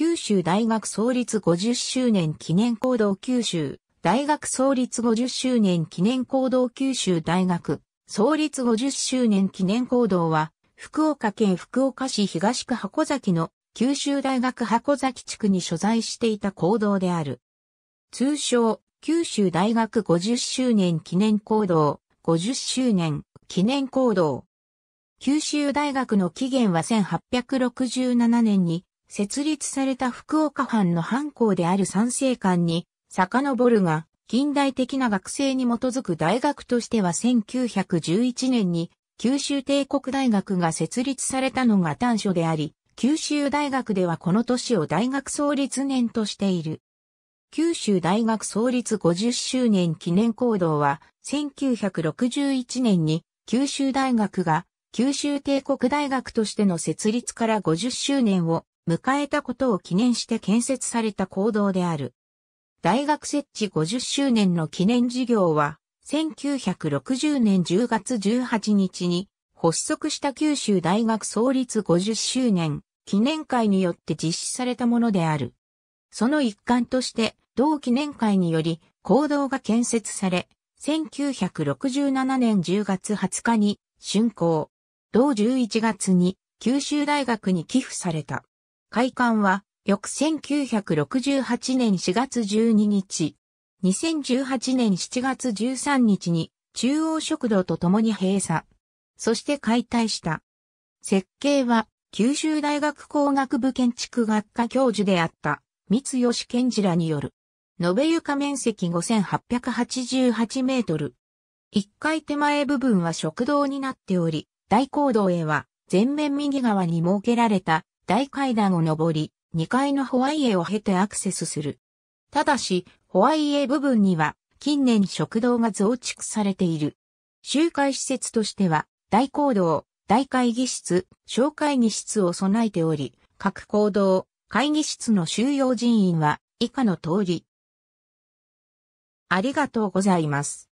九州大学創立50周年記念行動九州、大学創立50周年記念行動九州大学、創立50周年記念行動は、福岡県福岡市東区箱崎の九州大学箱崎地区に所在していた行動である。通称、九州大学50周年記念行動、50周年記念行動。九州大学の起源は1867年に設立された福岡藩の藩校である三成館に遡るが、近代的な学生に基づく大学としては1911年に九州帝国大学が設立されたのが短所であり、九州大学ではこの年を大学創立年としている。九州大学創立50周年記念行動は、1961年に九州大学が九州帝国大学としての設立から50周年を迎えたことを記念して建設された行動である。大学設置50周年の記念事業は、1960年10月18日に発足した九州大学創立50周年記念会によって実施されたものである。その一環として、同記念会により、行動が建設され、1967年10月20日に竣工。同11月に九州大学に寄付された。開館は、翌1968年4月12日、2018年7月13日に中央食堂と共に閉鎖、そして解体した。設計は、九州大学工学部建築学科教授であった、三吉健次らによる。延べ床面積5888メートル。1階手前部分は食堂になっており、大講堂へは、全面右側に設けられた大階段を上り、2階のホワイエを経てアクセスする。ただし、ホワイエ部分には、近年食堂が増築されている。集会施設としては、大講堂、大会議室、小会議室を備えており、各講堂、会議室の収容人員は以下の通り。ありがとうございます。